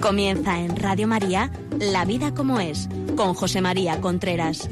Comienza en Radio María, La vida como es, con José María Contreras.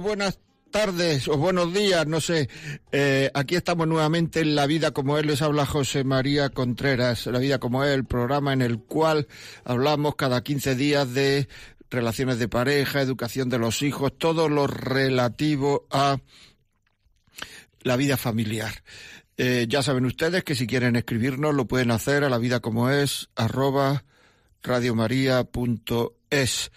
buenas tardes o buenos días, no sé. Eh, aquí estamos nuevamente en La Vida como Él. Les habla José María Contreras. La Vida como el programa en el cual hablamos cada 15 días de relaciones de pareja, educación de los hijos, todo lo relativo a la vida familiar. Eh, ya saben ustedes que si quieren escribirnos lo pueden hacer a la vida como es arroba radiomaria.es.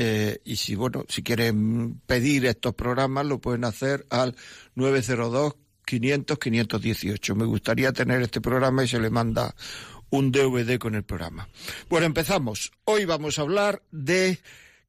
Eh, y si, bueno, si quieren pedir estos programas, lo pueden hacer al 902 500 518. Me gustaría tener este programa y se le manda un DVD con el programa. Bueno, empezamos. Hoy vamos a hablar de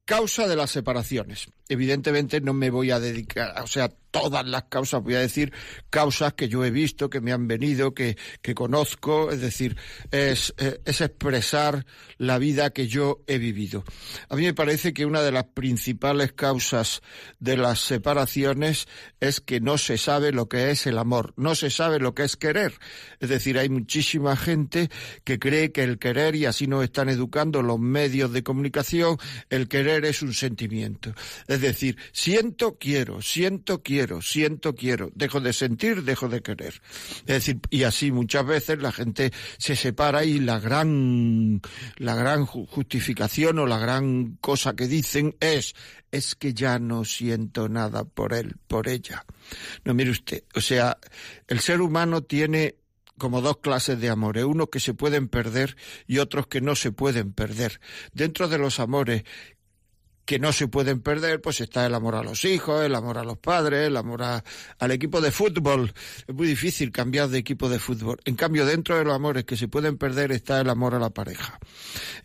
causa de las separaciones evidentemente no me voy a dedicar, o sea, todas las causas, voy a decir causas que yo he visto, que me han venido, que, que conozco, es decir, es, eh, es expresar la vida que yo he vivido. A mí me parece que una de las principales causas de las separaciones es que no se sabe lo que es el amor, no se sabe lo que es querer. Es decir, hay muchísima gente que cree que el querer, y así nos están educando los medios de comunicación, el querer es un sentimiento. Es decir, siento, quiero, siento, quiero, siento, quiero. Dejo de sentir, dejo de querer. Es decir, y así muchas veces la gente se separa y la gran, la gran justificación o la gran cosa que dicen es, es que ya no siento nada por él, por ella. No, mire usted, o sea, el ser humano tiene como dos clases de amores, Uno que se pueden perder y otros que no se pueden perder. Dentro de los amores que no se pueden perder, pues está el amor a los hijos, el amor a los padres, el amor al equipo de fútbol. Es muy difícil cambiar de equipo de fútbol. En cambio, dentro de los amores que se pueden perder está el amor a la pareja.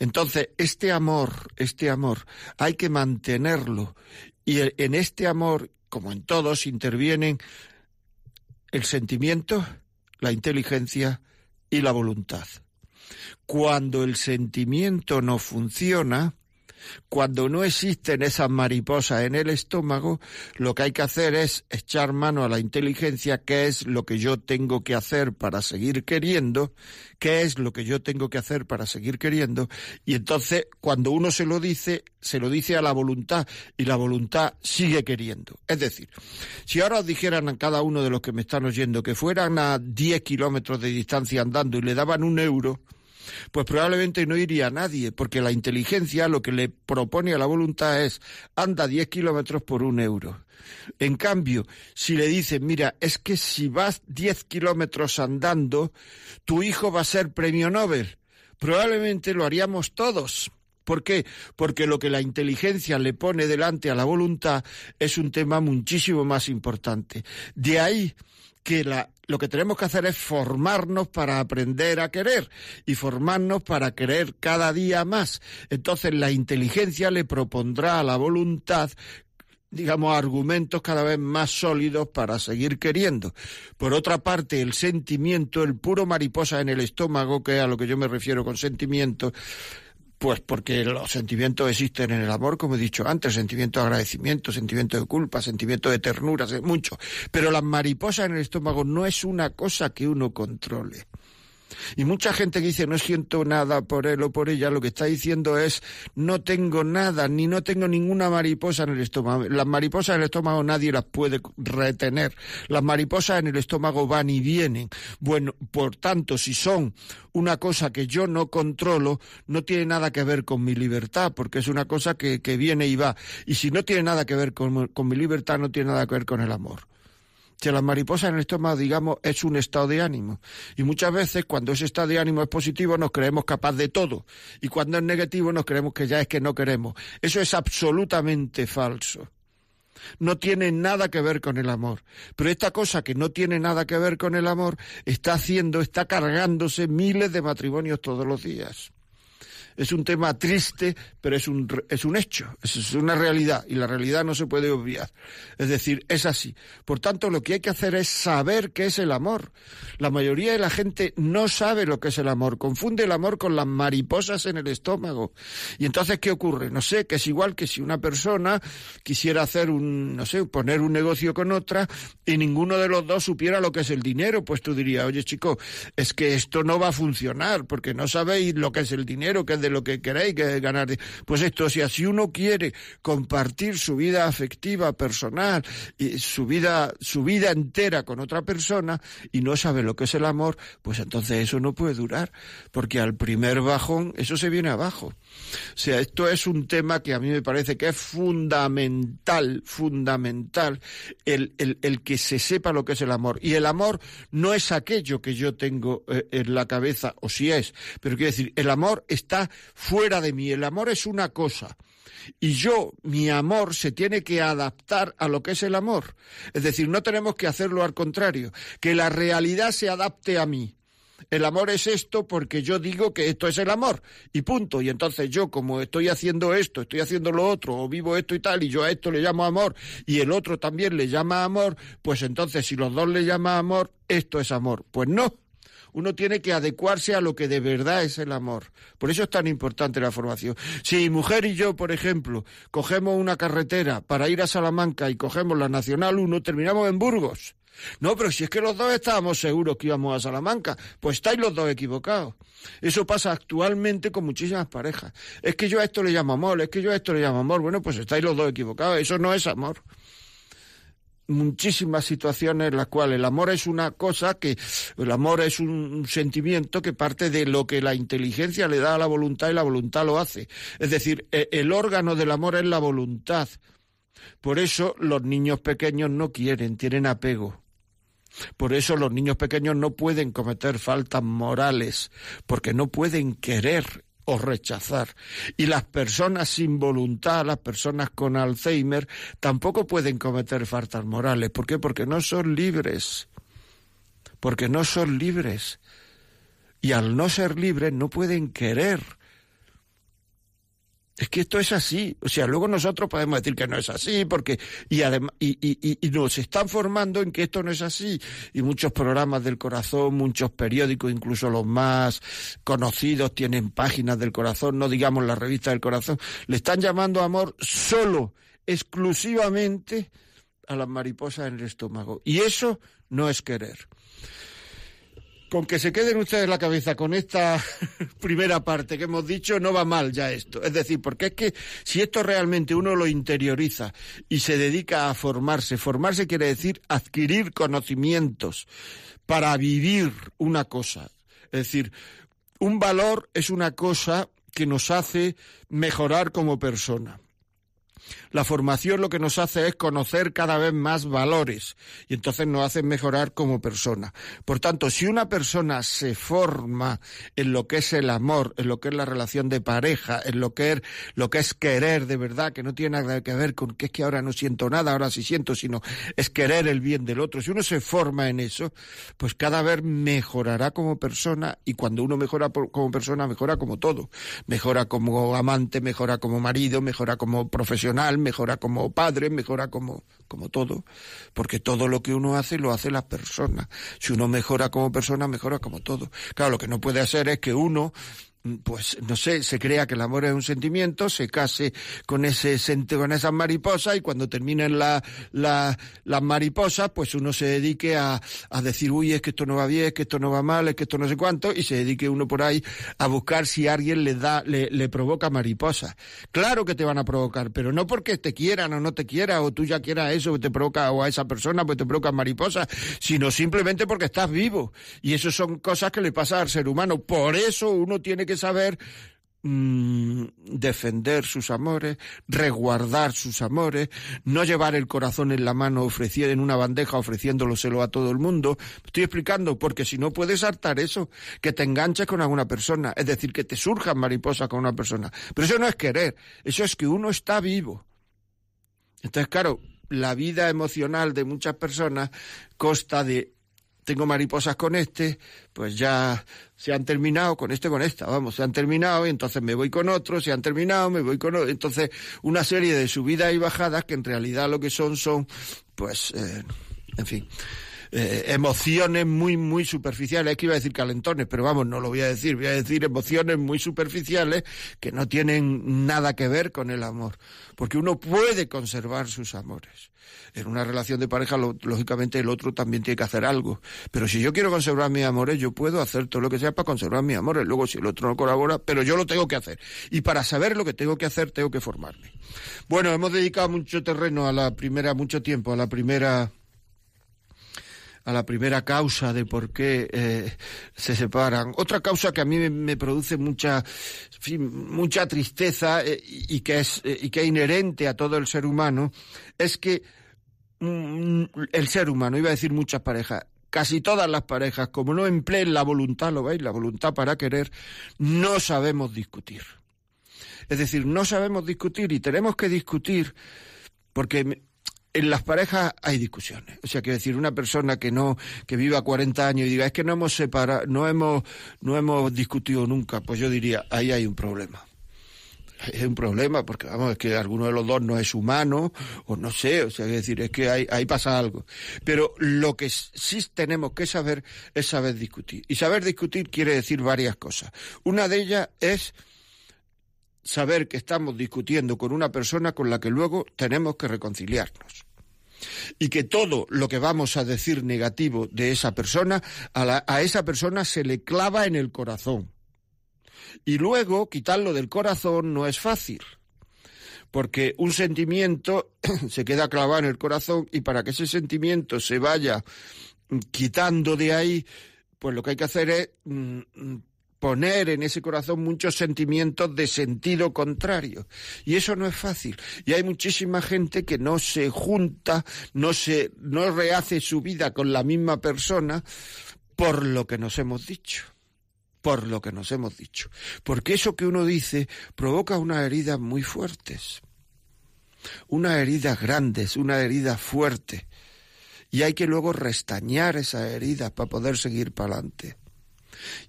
Entonces, este amor, este amor, hay que mantenerlo. Y e, en este amor, como en todos, intervienen el sentimiento, la inteligencia y la voluntad. Cuando el sentimiento no funciona, cuando no existen esas mariposas en el estómago, lo que hay que hacer es echar mano a la inteligencia, qué es lo que yo tengo que hacer para seguir queriendo, qué es lo que yo tengo que hacer para seguir queriendo, y entonces cuando uno se lo dice, se lo dice a la voluntad y la voluntad sigue queriendo. Es decir, si ahora os dijeran a cada uno de los que me están oyendo que fueran a 10 kilómetros de distancia andando y le daban un euro, pues probablemente no iría nadie, porque la inteligencia lo que le propone a la voluntad es anda diez kilómetros por un euro. En cambio, si le dicen, mira, es que si vas diez kilómetros andando, tu hijo va a ser premio Nobel, probablemente lo haríamos todos. ¿Por qué? Porque lo que la inteligencia le pone delante a la voluntad es un tema muchísimo más importante. De ahí que lo que tenemos que hacer es formarnos para aprender a querer y formarnos para querer cada día más. Entonces la inteligencia le propondrá a la voluntad digamos, argumentos cada vez más sólidos para seguir queriendo. Por otra parte, el sentimiento, el puro mariposa en el estómago, que es a lo que yo me refiero con sentimiento, pues porque los sentimientos existen en el amor, como he dicho antes, sentimiento de agradecimiento, sentimiento de culpa, sentimiento de ternura, mucho. Pero las mariposas en el estómago no es una cosa que uno controle. Y mucha gente que dice no siento nada por él o por ella, lo que está diciendo es no tengo nada, ni no tengo ninguna mariposa en el estómago. Las mariposas en el estómago nadie las puede retener. Las mariposas en el estómago van y vienen. Bueno, por tanto, si son una cosa que yo no controlo, no tiene nada que ver con mi libertad, porque es una cosa que, viene y va. Y si no tiene nada que ver con mi libertad, no tiene nada que ver con el amor las mariposas en el estómago, digamos, es un estado de ánimo. Y muchas veces cuando ese estado de ánimo es positivo nos creemos capaz de todo. Y cuando es negativo nos creemos que ya es que no queremos. Eso es absolutamente falso no tiene nada que ver con el amor. Pero esta cosa que no tiene nada que ver con el amor está haciendo, está cargándose miles de matrimonios todos los días es un tema triste, pero es un, es un hecho, es una realidad y la realidad no se puede obviar. Es decir, es así. Por tanto, lo que hay que hacer es saber qué es el amor. La mayoría de la gente no sabe lo que es el amor, confunde el amor con las mariposas en el estómago. Y entonces, ¿qué ocurre? No sé, que es igual que si una persona quisiera hacer un, no sé, poner un negocio con otra y ninguno de los dos supiera lo que es el dinero, pues tú dirías, oye chico, es que esto no va a funcionar porque no sabéis lo que es el dinero, que es de lo que queráis que ganar. Pues esto, o sea, si uno quiere compartir su vida afectiva, personal, y su vida, su vida entera con otra persona y no sabe lo que es el amor, pues entonces eso no puede durar, porque al primer bajón eso se viene abajo. O sea, esto es un tema que a mí me parece que es fundamental, fundamental, el, el, el que se sepa lo que es el amor. Y el amor no es aquello que yo tengo eh, en la cabeza, o si es, pero quiero decir, el amor está fuera de mí. El amor es una cosa. Y yo, mi amor, se tiene que adaptar a lo que es el amor. Es decir, no tenemos que hacerlo al contrario, que la realidad se adapte a mí. El amor es esto porque yo digo que esto es el amor y punto. Y entonces yo como estoy haciendo esto, estoy haciendo lo otro, o vivo esto y tal, y yo a esto le llamo amor y el otro también le llama amor, pues entonces si los dos le llama amor, esto es amor. Pues no, uno tiene que adecuarse a lo que de verdad es el amor. Por eso es tan importante la formación. Si mujer y yo, por ejemplo, cogemos una carretera para ir a Salamanca y cogemos la Nacional 1, terminamos en Burgos. No, pero si es que los dos estábamos seguros que íbamos a Salamanca, pues estáis los dos equivocados. Eso pasa actualmente con muchísimas parejas. Es que yo a esto le llamo amor, es que yo a esto le llamo amor. Bueno, pues estáis los dos equivocados. Eso no es amor muchísimas situaciones en las cuales el amor es una cosa que el amor es un sentimiento que parte de lo que la inteligencia le da a la voluntad y la voluntad lo hace. Es decir, e, el órgano del amor es la voluntad. Por eso los niños pequeños no quieren, tienen apego. Por eso los niños pequeños no pueden cometer faltas morales, porque no pueden querer o rechazar. Y las personas sin voluntad, las personas con Alzheimer, tampoco pueden cometer faltas morales. ¿Por qué? Porque no son libres. Porque no son libres. Y al no ser libres no pueden querer es que esto es así. O sea, luego nosotros podemos decir que no es así, porque, y además, y, y, y, nos están formando en que esto no es así. Y muchos programas del corazón, muchos periódicos, incluso los más conocidos, tienen páginas del corazón, no digamos la revista del corazón. Le están llamando amor solo, exclusivamente a las mariposas en el estómago. Y eso no es querer con que se queden ustedes la cabeza con esta primera parte que hemos dicho, no va mal ya esto. Es decir, porque es que si esto realmente uno lo interioriza y se dedica a formarse, formarse quiere decir adquirir conocimientos para vivir una cosa. Es decir, un valor es una cosa que nos hace mejorar como persona. La formación lo que nos hace es conocer cada vez más valores y entonces nos hace mejorar como persona. Por tanto, si una persona se forma en lo que es el amor, en lo que es la relación de pareja, en lo que es, lo que es querer de verdad, que no tiene nada que ver con que es que ahora no siento nada, ahora sí siento, sino es querer el bien del otro. Si uno se forma en eso, pues cada vez mejorará como persona y cuando uno mejora como persona, mejora como todo. Mejora como amante, mejora como marido, mejora como profesional mejora como padre, mejora como, como todo, porque todo lo que uno hace lo hacen las personas. Si uno mejora como persona, mejora como todo. Claro, lo que no puede hacer es que uno pues no sé, se crea que el amor es un sentimiento, se case con ese con esas mariposas y cuando terminen las mariposas, pues uno se dedique a, decir, uy, es que esto no va bien, es que esto no va mal, es que esto no sé cuánto, y se dedique uno por ahí a buscar si alguien le da, le, provoca mariposas. Claro que te van a provocar, pero no porque te quieran o no te quieran, o tú ya quieras eso, te provoca, o a esa persona, pues te provoca mariposas, sino simplemente porque estás vivo. Y eso son cosas que le pasa al ser humano. Por eso uno tiene que saber mm, defender sus amores, resguardar sus amores, no llevar el corazón en la mano ofreciendo en una bandeja ofreciéndoloselo a todo el mundo. Estoy explicando porque si no puedes hartar eso, que te enganches con alguna persona, es decir, que te surjan mariposas con una persona. Pero eso no es querer, eso es que uno está vivo. Entonces, claro, la vida emocional de muchas personas consta de tengo mariposas con este, pues ya se han terminado con este, con esta, vamos, se han terminado y entonces me voy con otro, se han terminado, me voy con otro. Entonces, una serie de subidas y bajadas que en realidad lo que son son, pues, eh, en fin. Eh, emociones muy, muy superficiales. Es que iba a decir calentones, pero vamos, no lo voy a decir. Voy a decir emociones muy superficiales que no tienen nada que ver con el amor. Porque uno puede conservar sus amores. En una relación de pareja, lógicamente, el otro también tiene que hacer algo. Pero si yo quiero conservar mis amores, yo puedo hacer todo lo que sea para conservar mis amores. Luego, si el otro no colabora, pero yo lo tengo que hacer. Y para saber lo que tengo que hacer, tengo que formarme. Bueno, hemos dedicado mucho terreno a la primera, mucho tiempo a la primera a la primera causa de por qué eh, se separan. Otra causa que a mí me, produce mucha, mucha tristeza eh, y, que es, eh, y que es inherente a todo el ser humano es que mm, el ser humano, iba a decir muchas parejas, casi todas las parejas, como no empleen la voluntad, lo veis, la voluntad para querer, no sabemos discutir. Es decir, no sabemos discutir y tenemos que discutir porque en las parejas hay discusiones. O sea, que decir, una persona que no, que viva 40 años y diga, es que no hemos separado, no hemos, no hemos discutido nunca, pues yo diría, ahí hay un problema. es hay un problema, porque vamos, es que alguno de los dos no es humano, o no sé, o sea, que decir, es que ahí pasa algo. Pero lo que sí tenemos que saber es saber discutir. Y saber discutir quiere decir varias cosas. Una de ellas es saber que estamos discutiendo con una persona con la que luego tenemos que reconciliarnos. Y que todo lo que vamos a decir negativo de esa persona, a, esa persona se le clava en el corazón. Y luego quitarlo del corazón no es fácil porque un sentimiento se queda clavado en el corazón y para que ese sentimiento se vaya quitando de ahí, pues lo que hay que hacer es mm, poner en ese corazón muchos sentimientos de sentido contrario. Y eso no es fácil. Y hay muchísima gente que no se junta, no se, no rehace su vida con la misma persona por lo que nos hemos dicho por lo que nos hemos dicho, porque eso que uno dice provoca unas heridas muy fuertes, unas heridas grandes, una herida fuerte y hay que luego restañar esas heridas para poder seguir para adelante.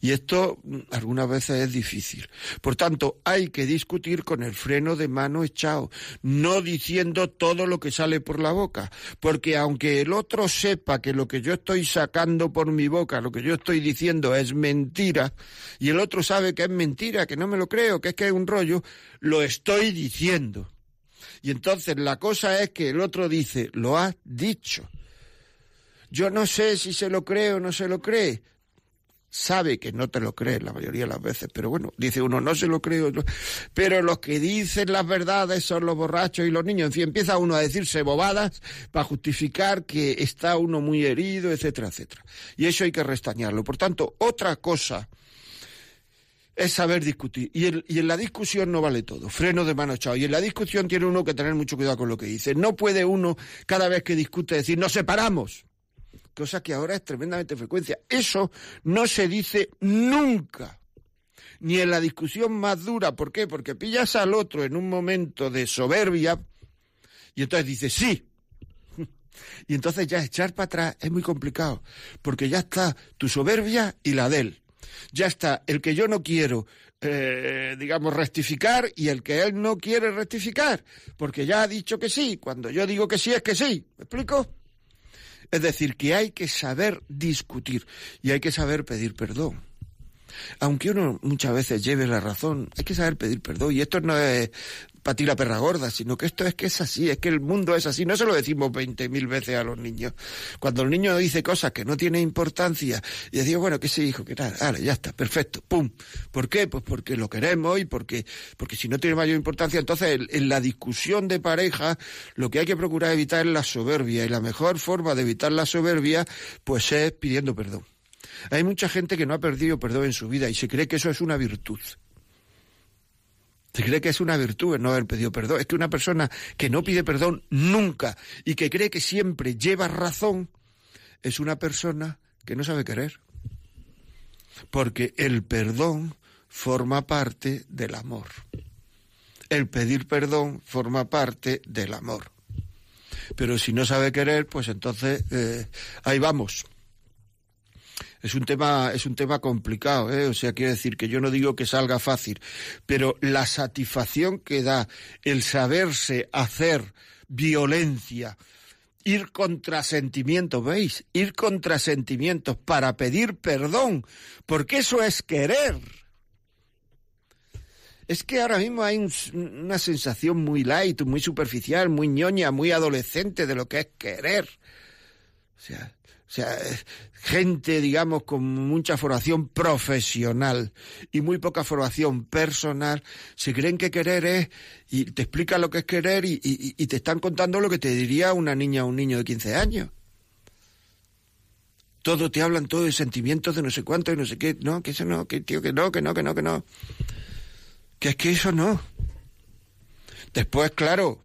Y esto mm, algunas veces es difícil. Por tanto, hay que discutir con el freno de mano echado, no diciendo todo lo que sale por la boca, porque aunque el otro sepa que lo que yo estoy sacando por mi boca, lo que yo estoy diciendo es mentira, y el otro sabe que es mentira, que no me lo creo, que es que es un rollo, lo estoy diciendo. Y entonces la cosa es que el otro dice, lo has dicho. Yo no sé si se lo creo, o no se lo cree, sabe que no te lo crees la mayoría de las veces, pero bueno, dice uno, no se lo creo, pero los que dicen las verdades son los borrachos y los niños, en fin, empieza uno a decirse bobadas para justificar que está uno muy herido, etcétera, etcétera. Y eso hay que restañarlo. Por tanto, otra cosa es saber discutir. Y, y en la discusión no vale todo. Freno de mano echado. Y en la discusión tiene uno que tener mucho cuidado con lo que dice. No puede uno, cada vez que discute, decir, nos separamos cosa que ahora es tremendamente frecuencia. Eso no se dice nunca, ni en la discusión más dura. ¿Por qué? Porque pillas al otro en un momento de soberbia y entonces dices sí. Y entonces ya echar para atrás es muy complicado, porque ya está tu soberbia y la de él. Ya está el que yo no quiero, eh, digamos, rectificar y el que él no quiere rectificar, porque ya ha dicho que sí. Cuando yo digo que sí, es que sí. ¿Me explico? Es decir, que hay que saber discutir y hay que saber pedir perdón. Aunque uno muchas veces lleve la razón, hay que saber pedir perdón. Y esto no es para ti la perra gorda, sino que esto es que es así, es que el mundo es así. No se lo decimos veinte mil veces a los niños. Cuando el niño dice cosas que no tienen importancia y digo bueno, que se dijo? que nada, vale, ya está, perfecto, pum. ¿Por qué? Pues porque lo queremos y porque, porque si no tiene mayor importancia, entonces en, en la discusión de pareja lo que hay que procurar evitar es la soberbia y la mejor forma de evitar la soberbia pues es pidiendo perdón. Hay mucha gente que no ha perdido perdón en su vida y se cree que eso es una virtud. Se cree que es una virtud el no haber pedido perdón. Es que una persona que no pide perdón nunca y que cree que siempre lleva razón es una persona que no sabe querer. Porque el perdón forma parte del amor. El pedir perdón forma parte del amor. Pero si no sabe querer, pues entonces eh, ahí vamos es un tema, es un tema complicado, ¿eh? o sea, quiero decir que yo no digo que salga fácil, pero la satisfacción que da el saberse hacer violencia, ir contra sentimientos, ¿veis? Ir contra sentimientos para pedir perdón, porque eso es querer. Es que ahora mismo hay una sensación muy light, muy superficial, muy ñoña, muy adolescente de lo que es querer. O sea, sea, gente, digamos, con mucha formación profesional y muy poca formación personal, se creen que querer es, y te explican lo que es querer y, te están contando lo que te diría una niña o un niño de 15 años. Todo te hablan, todo de sentimientos de no sé cuánto y no sé qué. No, que eso no, que tío, que no, que no, que no, que no. Que es que eso no. Después, claro,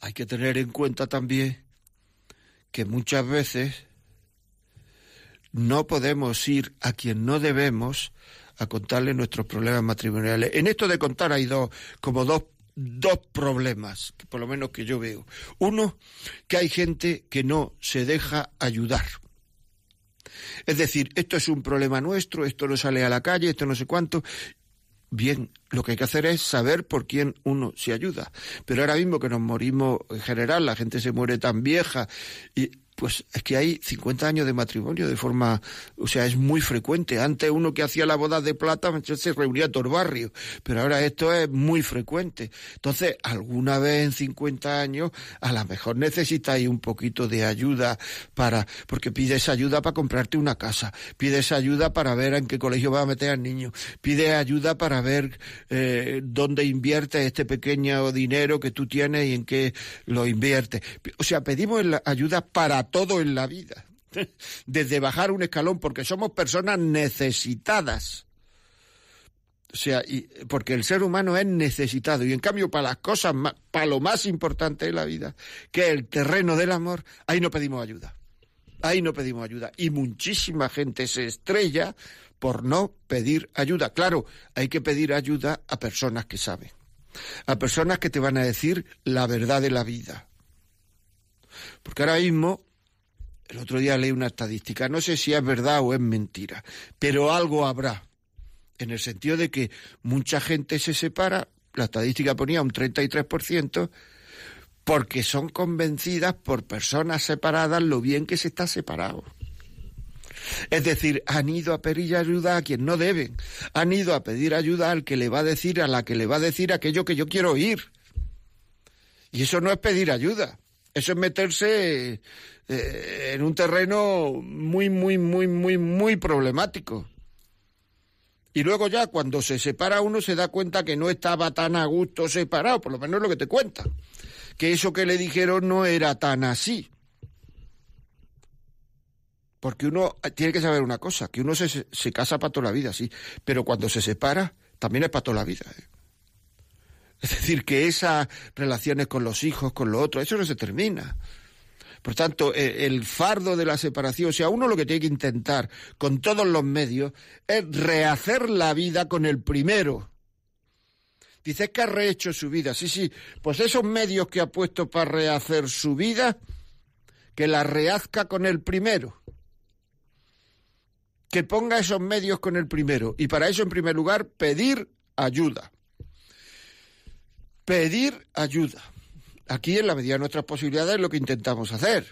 hay que tener en cuenta también que muchas veces no podemos ir a quien no debemos a contarle nuestros problemas matrimoniales. En esto de contar hay dos, como dos, problemas, por lo menos que yo veo. Uno, que hay gente que no se deja ayudar. Es decir, esto es un problema nuestro, esto no sale a la calle, esto no sé cuánto, Bien, lo que hay que hacer es saber por quién uno se ayuda. Pero ahora mismo que nos morimos en general, la gente se muere tan vieja y pues es que hay 50 años de matrimonio de forma, o sea, es muy frecuente. Antes uno que hacía la boda de plata pues, se reunía todo el barrio, pero ahora esto es muy frecuente. Entonces, alguna vez en 50 años, a lo mejor necesitáis un poquito de ayuda para, porque pides ayuda para comprarte una casa, pides ayuda para ver en qué colegio vas a meter al niño, pides ayuda para ver eh, dónde inviertes este pequeño dinero que tú tienes y en qué lo inviertes. O sea, pedimos ayuda para todo en la vida. Desde bajar un escalón, porque somos personas necesitadas. O sea, porque el ser humano es necesitado. Y en cambio, para las cosas, para lo más importante de la vida, que es el terreno del amor, ahí no pedimos ayuda. Ahí no pedimos ayuda. Y muchísima gente se estrella por no pedir ayuda. Claro, hay que pedir ayuda a personas que saben. A personas que te van a decir la verdad de la vida. Porque ahora mismo el otro día leí una estadística, no sé si es verdad o es mentira, pero algo habrá, en el sentido de que mucha gente se separa, la estadística ponía un 33%, porque son convencidas por personas separadas lo bien que se está separado. Es decir, han ido a pedir ayuda a quien no deben, han ido a pedir ayuda al que le va a decir, a la que le va a decir aquello que yo quiero oír. Y eso no es pedir ayuda, eso es meterse eh, en un terreno muy, muy, muy, muy, muy problemático. Y luego ya cuando se separa uno se da cuenta que no estaba tan a gusto separado, por lo menos lo que te cuenta. Que eso que le dijeron no era tan así. Porque uno ah, tiene que saber una cosa, que uno se, casa para toda la vida, sí. Pero cuando se separa, también es para toda la vida. ¿eh? Es decir, que esas relaciones con los hijos, con lo otro, eso no se termina. Por tanto, e, el fardo de la separación, o sea, uno lo que tiene que intentar con todos los medios es rehacer la vida con el primero. Dices que ha rehecho su vida. Sí, sí, pues esos medios que ha puesto para rehacer su vida, que la rehazca con el primero. Que ponga esos medios con el primero. Y para eso, en primer lugar, pedir ayuda. Pedir ayuda. Aquí, en la medida de nuestras posibilidades, es lo que intentamos hacer.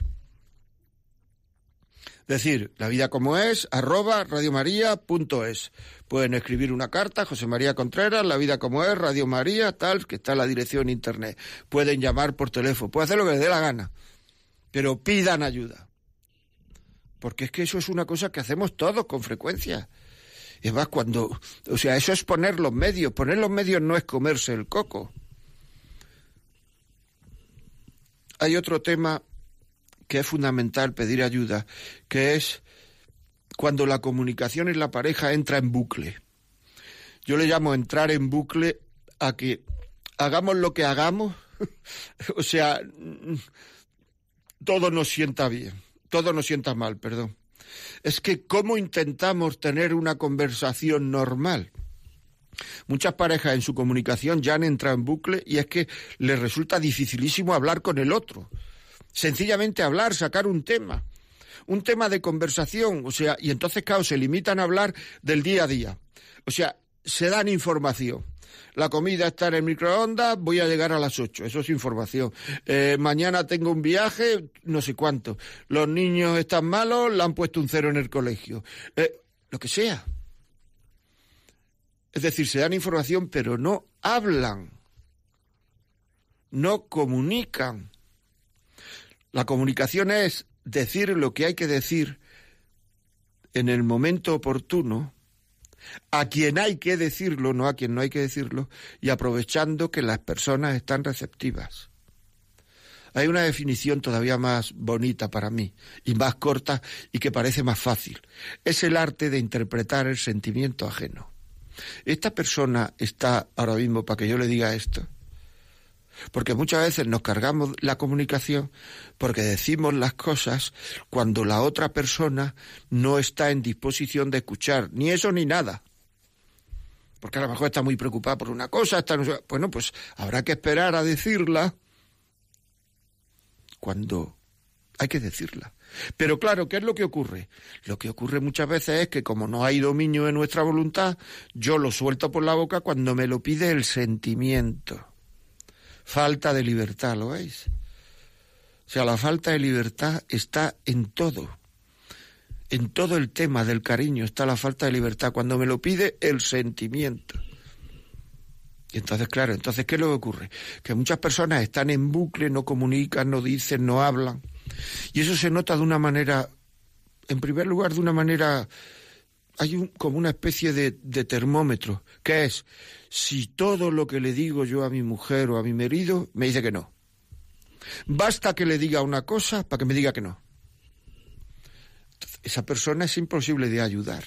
Decir, la vida como es, arroba radiomaria.es. Pueden escribir una carta, José María Contreras, la vida como es, Radio María, tal, que está la dirección internet. Pueden llamar por teléfono, pueden hacer lo que les dé la gana, pero pidan ayuda. Porque es que eso es una cosa que hacemos todos con frecuencia. Es más, cuando. O sea, eso es poner los medios. Poner los medios no es comerse el coco. hay otro tema que es fundamental pedir ayuda, que es cuando la comunicación en la pareja entra en bucle. Yo le llamo entrar en bucle a que hagamos lo que hagamos, o sea, todo nos sienta bien, todo nos sienta mal, perdón. Es que cómo intentamos tener una conversación normal Muchas parejas en su comunicación ya han entrado en bucle y es que les resulta dificilísimo hablar con el otro. Sencillamente hablar, sacar un tema. Un tema de conversación, o sea, y entonces, claro, se limitan a hablar del día a día. O sea, se dan información. La comida está en el microondas, voy a llegar a las 8, eso es información. Eh, mañana tengo un viaje, no sé cuánto. Los niños están malos, le han puesto un cero en el colegio. Eh, lo que sea. Es decir, se dan información pero no hablan, no comunican. La comunicación es decir lo que hay que decir en el momento oportuno, a quien hay que decirlo, no a quien no hay que decirlo, y aprovechando que las personas están receptivas. Hay una definición todavía más bonita para mí y más corta y que parece más fácil. Es el arte de interpretar el sentimiento ajeno. ¿Esta persona está ahora mismo para que yo le diga esto? Porque muchas veces nos cargamos la comunicación porque decimos las cosas cuando la otra persona no está en disposición de escuchar ni eso ni nada. Porque a lo mejor está muy preocupada por una cosa, está... bueno, pues habrá que esperar a decirla cuando hay que decirla. Pero claro, ¿qué es lo que ocurre? Lo que ocurre muchas veces es que como no hay dominio de nuestra voluntad, yo lo suelto por la boca cuando me lo pide el sentimiento. Falta de libertad, ¿lo veis? O sea, la falta de libertad está en todo. En todo el tema del cariño está la falta de libertad, cuando me lo pide el sentimiento. Y entonces, claro, entonces, ¿qué es lo que ocurre? Que muchas personas están en bucle, no comunican, no dicen, no hablan y eso se nota de una manera, en primer lugar, de una manera, hay como una especie de, termómetro, que es, si todo lo que le digo yo a mi mujer o a mi marido, me dice que no. Basta que le diga una cosa para que me diga que no. esa persona es imposible de ayudar.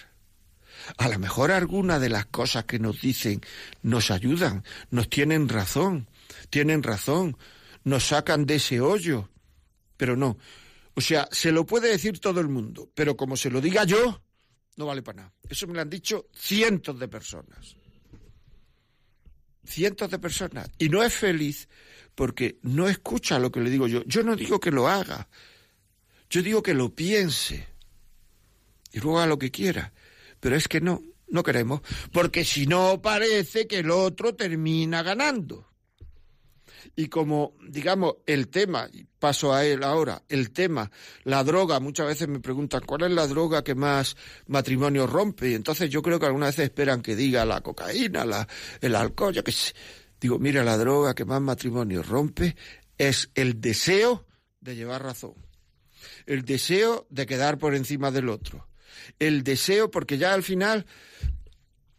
A lo mejor algunas de las cosas que nos dicen nos ayudan, nos tienen razón, tienen razón, nos sacan de ese hoyo, pero no. O sea, se lo puede decir todo el mundo, pero como se lo diga yo, no vale para nada. Eso me lo han dicho cientos de personas. Cientos de personas. Y no es feliz porque no escucha lo que le digo yo. Yo no digo que lo haga. Yo digo que lo piense. Y luego haga lo que quiera. Pero es que no, no queremos. Porque si no parece que el otro termina ganando. Y como, digamos, el tema, y paso a él ahora, el tema, la droga, muchas veces me preguntan, ¿cuál es la droga que más matrimonio rompe? Y entonces yo creo que algunas veces esperan que diga la cocaína, la, el alcohol, yo qué sé. Digo, mira, la droga que más matrimonio rompe es el deseo de llevar razón, el deseo de quedar por encima del otro, el deseo, porque ya al final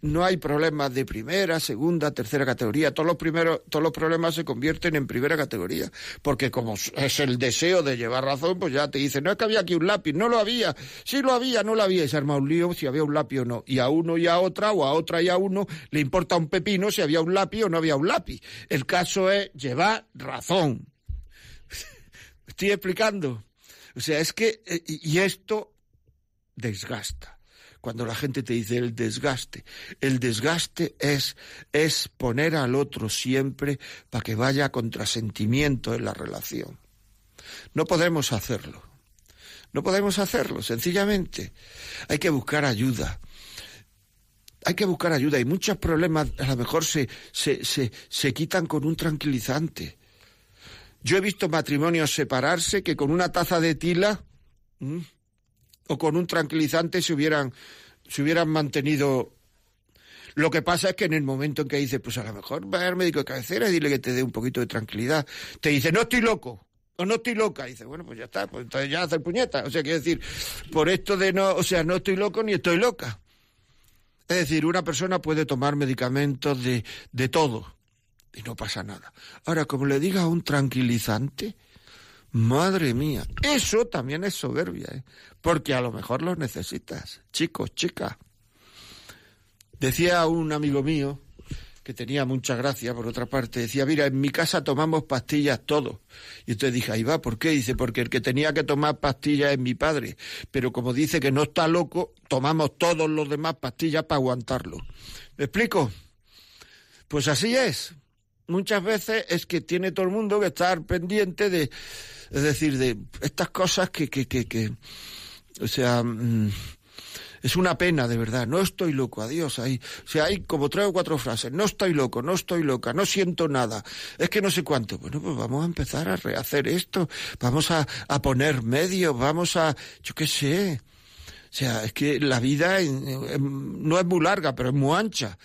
no hay problemas de primera, segunda, tercera categoría. Todos los primeros, todos los problemas se convierten en primera categoría, porque como es el deseo de llevar razón, pues ya te dicen, no es que había aquí un lápiz, no lo había, Si lo había, no lo había, Se se arma un lío si había un lápiz o no. Y a uno y a otra, o a otra y a uno, le importa un pepino si había un lápiz o no había un lápiz. El caso es llevar razón. Estoy explicando. O sea, es que, eh, y esto desgasta cuando la gente te dice el desgaste. El desgaste es, es poner al otro siempre para que vaya a contrasentimiento en la relación. No podemos hacerlo. No podemos hacerlo, sencillamente. Hay que buscar ayuda. Hay que buscar ayuda. Y muchos problemas a lo mejor se, se, se, quitan con un tranquilizante. Yo he visto matrimonios separarse que con una taza de tila o con un tranquilizante se hubieran, se hubieran mantenido. Lo que pasa es que en el momento en que dice, pues a lo mejor va al médico de cabecera y dile que te dé un poquito de tranquilidad, te dice, no estoy loco. O no estoy loca, y dice, bueno, pues ya está, pues entonces ya el puñeta. O sea, quiere decir, por esto de no, o sea, no estoy loco ni estoy loca. Es decir, una persona puede tomar medicamentos de, de todo y no pasa nada. Ahora, como le diga un tranquilizante, Madre mía, eso también es soberbia, ¿eh? porque a lo mejor los necesitas, chicos, chicas. Decía un amigo mío, que tenía mucha gracia, por otra parte, decía, mira, en mi casa tomamos pastillas todos. Y usted dije, ahí va, ¿por qué? Dice, porque el que tenía que tomar pastillas es mi padre. Pero como dice que no está loco, tomamos todos los demás pastillas para aguantarlo. ¿Me explico? Pues así es. Muchas veces es que tiene todo el mundo que estar pendiente de es decir, de estas cosas que, que, que, que o sea, mm, es una pena de verdad. No estoy loco, adiós. Hay, o sea, hay como tres o cuatro frases. No estoy loco, no estoy loca, no siento nada. Es que no sé cuánto. Bueno, pues vamos a empezar a rehacer esto. Vamos a, a poner medios, vamos a, yo qué sé. O sea, es que la vida no es muy larga, pero es muy ancha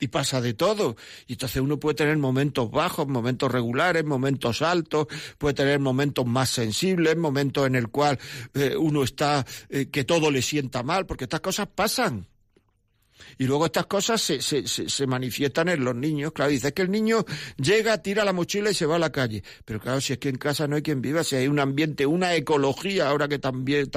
y pasa de todo. Y entonces uno puede tener momentos bajos, momentos regulares, momentos altos, puede tener momentos más sensibles, momentos en el cual eh, uno está eh, que todo le sienta mal, porque estas cosas pasan. Y luego estas cosas se, se, se, manifiestan en los niños. Claro, dice que el niño llega, tira la mochila y se va a la calle. Pero claro, si es que en casa no hay quien viva, si hay un ambiente, una ecología, ahora que también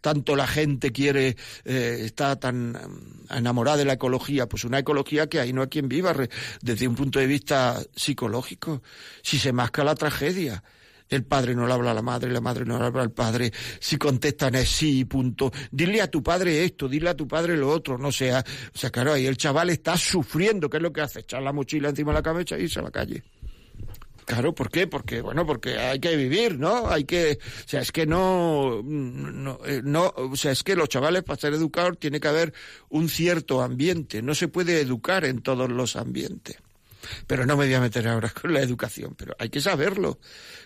tanto la gente quiere, eh, está tan mm, enamorada de la ecología, pues una ecología que ahí no hay quien viva desde un punto de vista psicológico. Si se masca la tragedia. El padre no le habla a la madre, la madre no le habla al padre. Si contestan es sí, punto. Dile a tu padre esto, dile a tu padre lo otro, no sea. O sea, claro, ahí el chaval está sufriendo, ¿qué es lo que hace? Echar la mochila encima de la cabeza y e irse a la calle. Claro, ¿por qué? Porque, bueno, porque hay que vivir, ¿no? Hay que, o sea, es que no, no, eh, no, o sea, es que los chavales para ser educados tiene que haber un cierto ambiente, no se puede educar en todos los ambientes. Pero no me voy a meter ahora con la educación, pero hay que saberlo,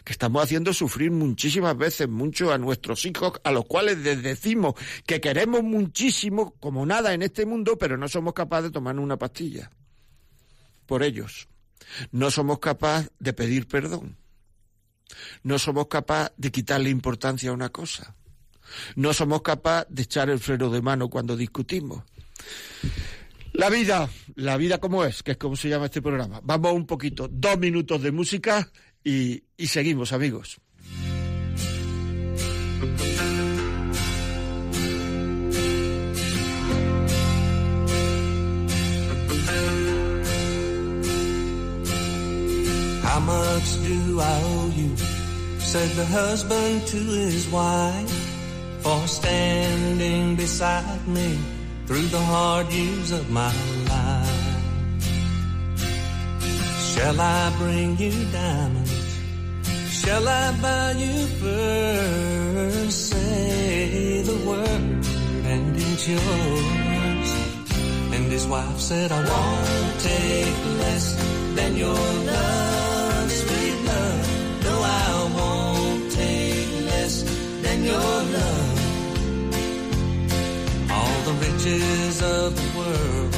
que estamos haciendo sufrir muchísimas veces mucho a nuestros hijos, a los cuales les decimos que queremos muchísimo, como nada en este mundo, pero no somos capaces de tomar una pastilla por ellos. No somos capaces de pedir perdón. No somos capaces de quitarle importancia a una cosa. No somos capaces de echar el freno de mano cuando discutimos. La vida, la vida como es, que es como se llama este programa. Vamos un poquito, dos minutos de música y, seguimos, amigos. How much do I owe you? Said the husband to his wife for standing beside me. through the hard years of my life. Shall I bring you diamonds? Shall I buy you furs? Say the word and it's yours. And his wife said, I won't take less than your love, sweet love. No, I won't take less than your love riches of the world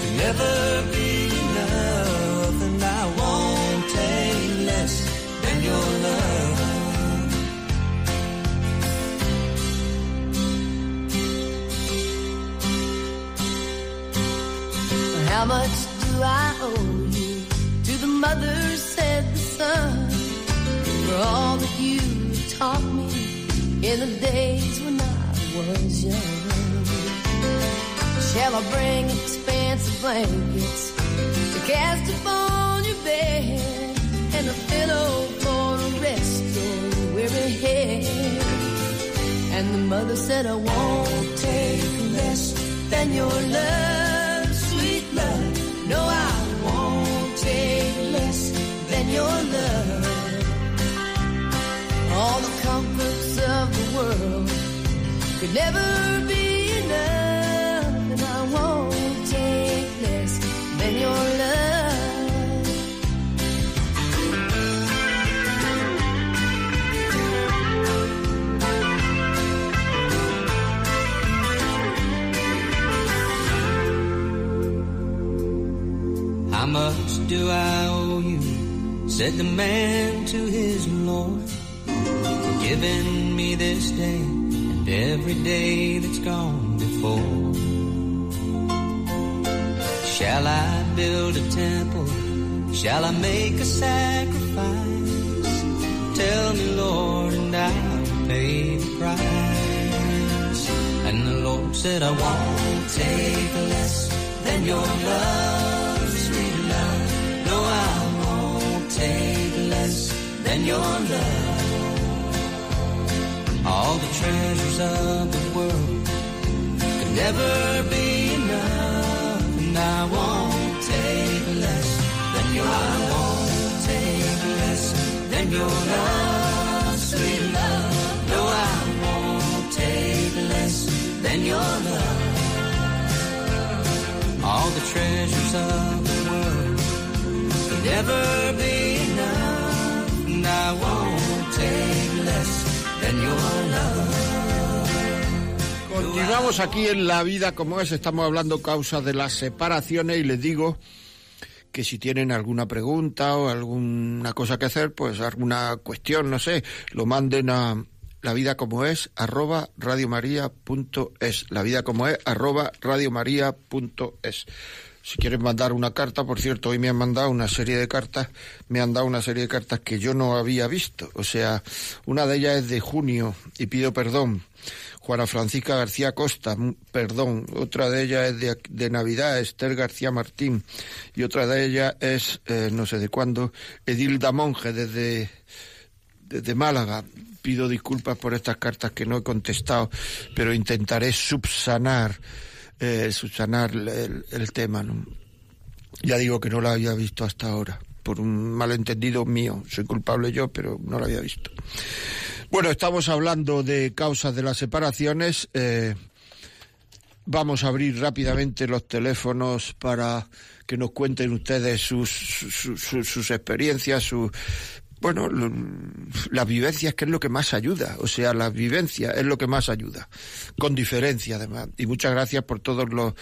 can never be enough, and I won't take less than your love. How much do I owe you to the mother, said the son, for all that you taught me in the days when I was young? Shall I bring expansive blankets to cast upon your bed and a pillow for to rest your weary head? And the mother said, I won't take less than your love, sweet love. No, I won't take less than your love. All the comforts of the world could never be Said the man to his Lord, Forgiven me this day and every day that's gone before. Shall I build a temple? Shall I make a sacrifice? Tell me, Lord, and I'll pay the price. And the Lord said, I won't take less than your your love. All the treasures of the world could never be enough. And I won't take less than your love. I won't take less than your love, sweet love. No, I won't take less than your love. All the treasures of the world could never be Continuamos aquí en la vida como es, estamos hablando causa de las separaciones y les digo que si tienen alguna pregunta o alguna cosa que hacer, pues alguna cuestión, no sé, lo manden a la vida como es arroba radiomaria.es, la vida como es arroba radiomaria.es. Si quieren mandar una carta, por cierto, hoy me han mandado una serie de cartas, me han dado una serie de cartas que yo no había visto. O sea, una de ellas es de junio y pido perdón. Juana Francisca García Costa, perdón. Otra de ellas es de, de Navidad, Esther García Martín. Y otra de ellas es, eh, no sé de cuándo, Edilda Monge, desde, desde Málaga pido disculpas por estas cartas que no he contestado, pero intentaré subsanar eh, el, tema. Ya digo que no la había visto hasta ahora, por un malentendido mío. Soy culpable yo, pero no la había visto. Bueno, estamos hablando de causas de las separaciones. Eh, vamos a abrir rápidamente los teléfonos para que nos cuenten ustedes sus, sus experiencias, sus, bueno, las vivencias que es lo que más ayuda, o sea, las vivencias es lo que más ayuda, con diferencia además. Y muchas gracias por todos los,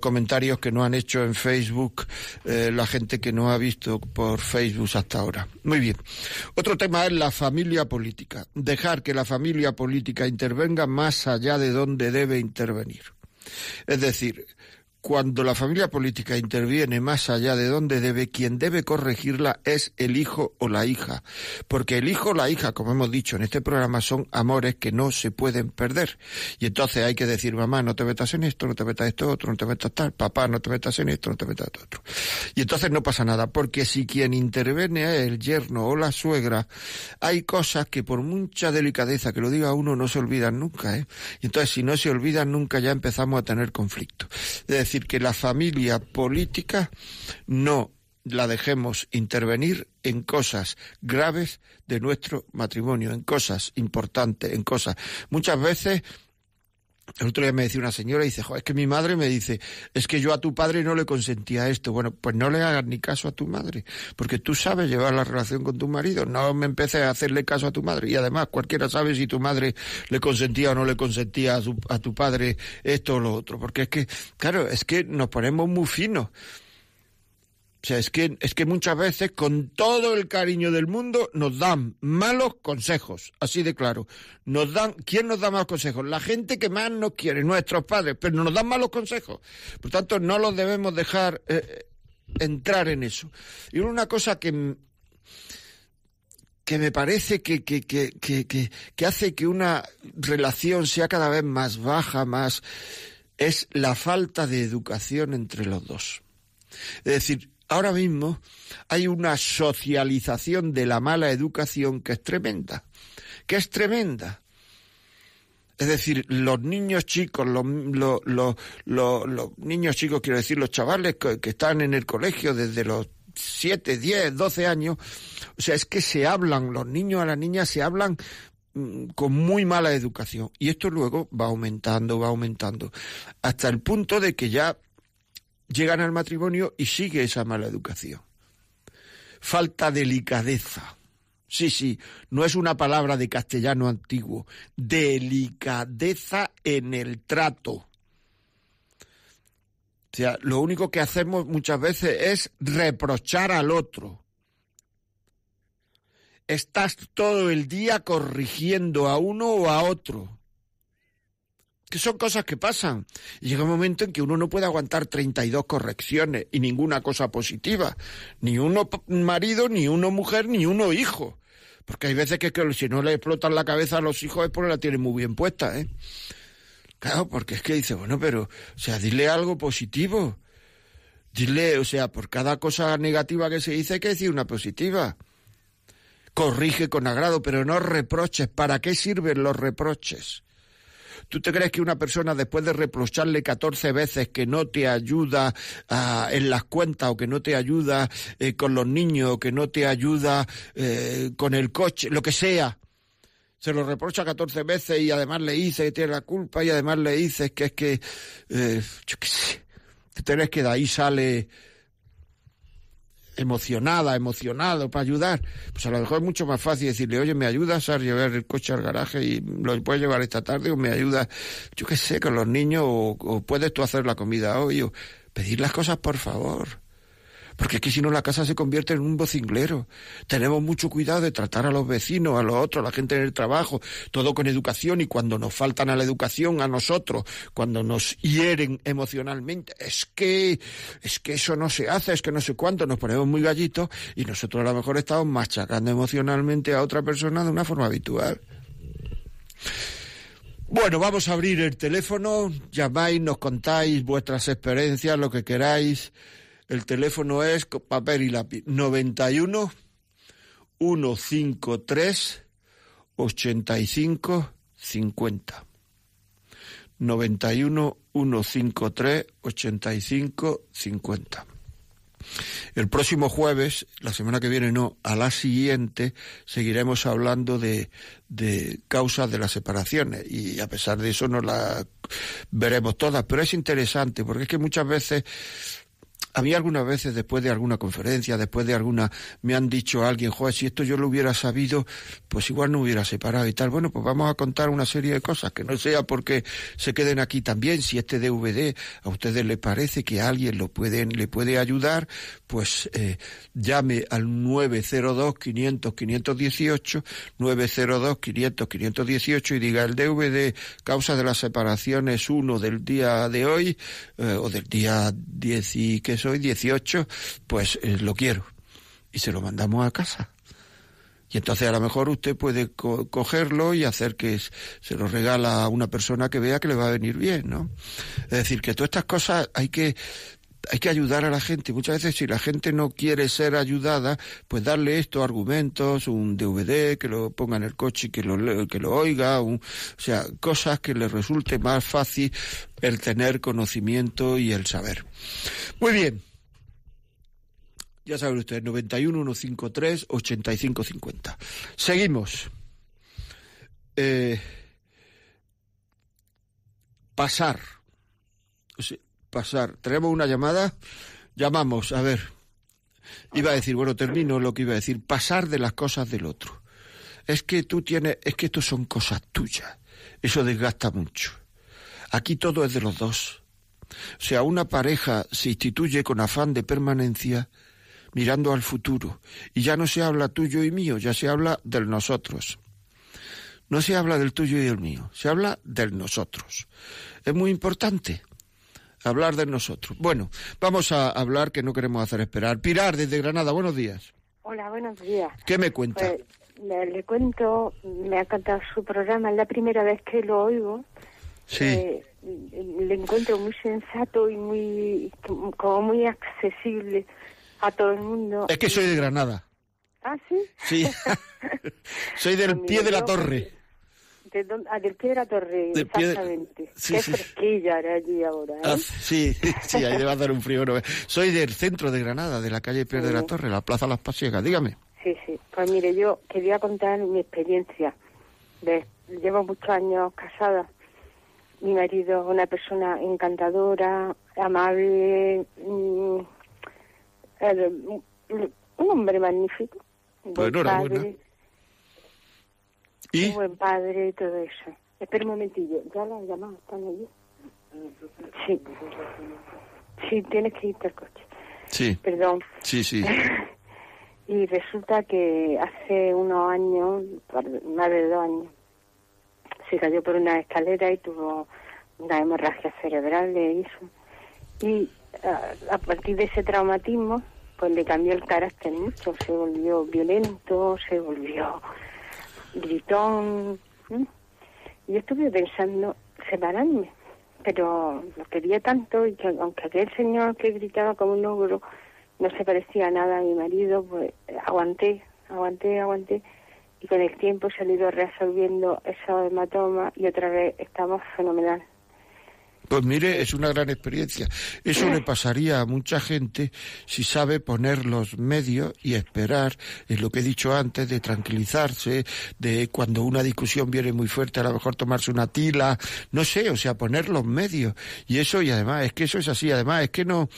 comentarios que nos han hecho en Facebook, eh, la gente que no ha visto por Facebook hasta ahora. Muy bien. Otro tema es la familia política. Dejar que la familia política intervenga más allá de donde debe intervenir. Es decir, cuando la familia política interviene más allá de donde debe, quien debe corregirla es el hijo o la hija. Porque el hijo o la hija, como hemos dicho en este programa, son amores que no se pueden perder. Y entonces hay que decir, mamá, no te metas en esto, no te metas en esto otro, no te metas tal, papá, no te metas en esto, no te metas en otro. Y entonces no pasa nada, porque si quien interviene es el yerno o la suegra, hay cosas que por mucha delicadeza que lo diga uno no se olvidan nunca. ¿eh? Y entonces si no se olvidan nunca ya empezamos a tener conflicto. Es decir, que la familia política no la dejemos intervenir en cosas graves de nuestro matrimonio, en cosas importantes, en cosas. Muchas veces el otro día me decía una señora, dice, jo, es que mi madre me dice, es que yo a tu padre no le consentía esto. Bueno, pues no le hagas ni caso a tu madre, porque tú sabes llevar la relación con tu marido. No me empecé a hacerle caso a tu madre. Y además, cualquiera sabe si tu madre le consentía o no le consentía a, a tu padre esto o lo otro. Porque es que, claro, es que nos ponemos muy finos. O sea, es que, es que muchas veces, con todo el cariño del mundo, nos dan malos consejos, así de claro. Nos dan, ¿quién nos da malos consejos? La gente que más nos quiere, nuestros padres, pero nos dan malos consejos. Por tanto, no los debemos dejar eh, eh, entrar en eso. Y una cosa que, que me parece que, que, que hace que una relación sea cada vez más baja, más, es la falta de educación entre los dos. Es decir, ahora mismo hay una socialización de la mala educación que es tremenda, que es tremenda. Es decir, los niños chicos, los, niños chicos, quiero decir, los chavales que, que están en el colegio desde los 7, 10, 12 años, o sea, es que se hablan, los niños a las niñas se hablan mm, con muy mala educación. Y esto luego va aumentando, va aumentando, hasta el punto de que ya llegan al matrimonio y sigue esa mala educación. Falta delicadeza. Sí, sí, no es una palabra de castellano antiguo. Delicadeza en el trato. O sea, lo único que hacemos muchas veces es reprochar al otro. Estás todo el día corrigiendo a uno o a otro que son cosas que pasan. Y llega un momento en que uno no puede aguantar 32 correcciones y ninguna cosa positiva. Ni uno marido, ni uno mujer, ni uno hijo. Porque hay veces que, que si no le explotan la cabeza a los hijos es porque la tienen muy bien puesta, ¿eh? Claro, porque es que dice, bueno, pero, o sea, dile algo positivo. Dile, o sea, por cada cosa negativa que se dice hay que decir una positiva. Corrige con agrado, pero no reproches. ¿Para qué sirven los reproches? ¿Tú te crees que una persona después de reprocharle 14 veces que no te ayuda ah, en las cuentas o que no te ayuda eh, con los niños o que no te ayuda eh, con el coche, lo que sea? se lo reprocha 14 veces y además le dice que tiene la culpa y además le dices que es que, eh, yo qué sé, te crees que de ahí sale emocionada, emocionado para ayudar, pues a lo mejor es mucho más fácil decirle, oye, ¿me ayudas a llevar el coche al garaje y lo puedes llevar esta tarde? O me ayudas, yo qué sé, con los niños, o, o puedes tú hacer la comida hoy, o pedir las cosas por favor porque es que si no la casa se convierte en un bocinglero. Tenemos mucho cuidado de tratar a los vecinos, a los otros, a la gente en el trabajo, todo con educación y cuando nos faltan a la educación, a nosotros, cuando nos hieren emocionalmente, es que, es que eso no se hace, es que no sé cuánto, nos ponemos muy gallitos y nosotros a lo mejor estamos machacando emocionalmente a otra persona de una forma habitual. Bueno, vamos a abrir el teléfono, llamáis, nos contáis vuestras experiencias, lo que queráis. El teléfono es papel y lápiz 91 153 85 50. 91 153 85 50. El próximo jueves, la semana que viene no, a la siguiente seguiremos hablando de, de causas de las separaciones y a pesar de eso no las veremos todas, pero es interesante porque es que muchas veces a algunas veces después de alguna conferencia, después de alguna, me han dicho alguien, joder, si esto yo lo hubiera sabido, pues igual no hubiera separado y tal. Bueno, pues vamos a contar una serie de cosas, que no sea porque se queden aquí también. Si este DVD a ustedes les parece que alguien lo pueden, le puede ayudar, pues eh, llame al 902-500-518, 902-500-518 y diga el DVD causa de las separaciones uno del día de hoy, eh, o del día 10 y soy 18, pues eh, lo quiero. Y se lo mandamos a casa. Y entonces a lo mejor usted puede cogerlo y hacer que se lo regala a una persona que vea que le va a venir bien, ¿no? Es decir, que todas estas cosas hay que hay que ayudar a la gente. Muchas veces si la gente no quiere ser ayudada, pues darle estos argumentos, un DVD que lo ponga en el coche y que lo, que lo oiga, o sea, cosas que le resulte más fácil el tener conocimiento y el saber. Muy bien. Ya saben ustedes, 91-153-8550. Seguimos. Eh, pasar pasar. Tenemos una llamada. Llamamos, a ver. Iba a decir, bueno, termino lo que iba a decir, pasar de las cosas del otro. Es que tú tienes, es que esto son cosas tuyas. Eso desgasta mucho. Aquí todo es de los dos. O sea, una pareja se instituye con afán de permanencia mirando al futuro. Y ya no se habla tuyo y mío, ya se habla del nosotros. No se habla del tuyo y del mío, se habla del nosotros. Es muy importante hablar de nosotros. Bueno, vamos a hablar que no queremos hacer esperar. Pilar, desde Granada, buenos días. Hola, buenos días. ¿Qué me cuenta? Pues, le, cuento, me ha encantado su programa, es la primera vez que lo oigo. Sí. Eh, le encuentro muy sensato y muy, como muy accesible a todo el mundo. Es que soy de Granada. ¿Ah, sí? Sí. soy del pie de la torre de dónde, ah, del Piedra Torre, exactamente. Qué fresquilla era allí ahora. ¿eh? Ah, sí, sí, ahí le va dar un frío. Soy del centro de Granada, de la calle Piedra de la mm. Torre, la Plaza Las Pasiegas, dígame. Sí, sí. Pues mire, yo quería contar mi experiencia. llevo muchos años casada. Mi marido es una persona encantadora, amable, mm, un hombre magnífico. Pues enhorabuena. ¿Y? buen padre y todo eso. Espera un momentillo, ya la han llamado, están allí. Sí. Sí, tienes que irte al coche. Sí. Perdón. Sí, sí. y resulta que hace unos años, más de dos años, se cayó por una escalera y tuvo una hemorragia cerebral, de eso Y a, partir de ese traumatismo, pues le cambió el carácter mucho, se volvió violento, se volvió gritón. Y yo estuve pensando separarme, pero lo quería tanto y aunque aquel señor que gritaba como un ogro no se parecía nada a mi marido, pues eh, aguanté, aguanté, aguanté. Y con el tiempo se han ido resolviendo esos hematomas y otra vez estamos fenomenal. Pues mire, es una gran experiencia. Eso le pasaría a mucha gente si sabe poner los medios y esperar, es lo que he dicho antes, de tranquilizarse, de cuando una discusión viene muy fuerte, a lo mejor tomarse una tila, no sé, o sea, poner los medios. Y eso, y además, es que eso es así, además, es que no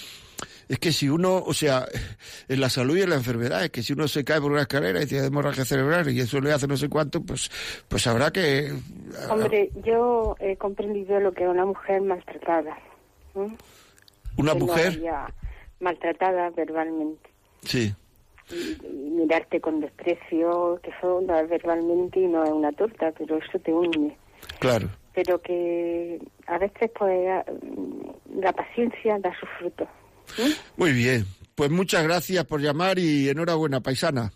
es que si uno, o sea, en la salud y en la enfermedad, es que si uno se cae por una escalera y tiene hemorragia cerebral y eso le hace no sé cuánto, pues, pues habrá que... Ah, Hombre, yo he comprendido lo que es una mujer maltratada. ¿Una mujer? maltratada verbalmente. Sí. mirarte con desprecio, que eso verbalmente y no es una torta, pero eso te une. Claro. Pero que a veces pues, la paciencia da sus frutos. Muy bien, pues muchas gracias por llamar y enhorabuena, paisana.